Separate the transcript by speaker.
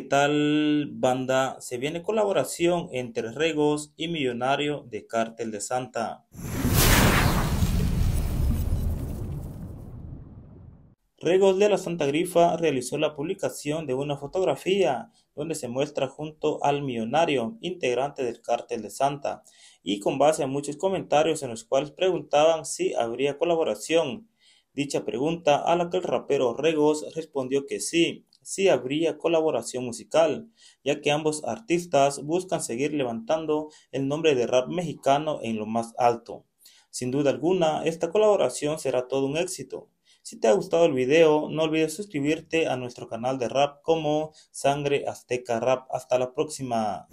Speaker 1: tal banda? Se viene colaboración entre Regos y Millonario de Cártel de Santa. Regos de la Santa Grifa realizó la publicación de una fotografía donde se muestra junto al millonario integrante del cártel de Santa y con base a muchos comentarios en los cuales preguntaban si habría colaboración. Dicha pregunta a la que el rapero Regos respondió que sí, si habría colaboración musical, ya que ambos artistas buscan seguir levantando el nombre de rap mexicano en lo más alto. Sin duda alguna, esta colaboración será todo un éxito. Si te ha gustado el video, no olvides suscribirte a nuestro canal de rap como Sangre Azteca Rap. Hasta la próxima.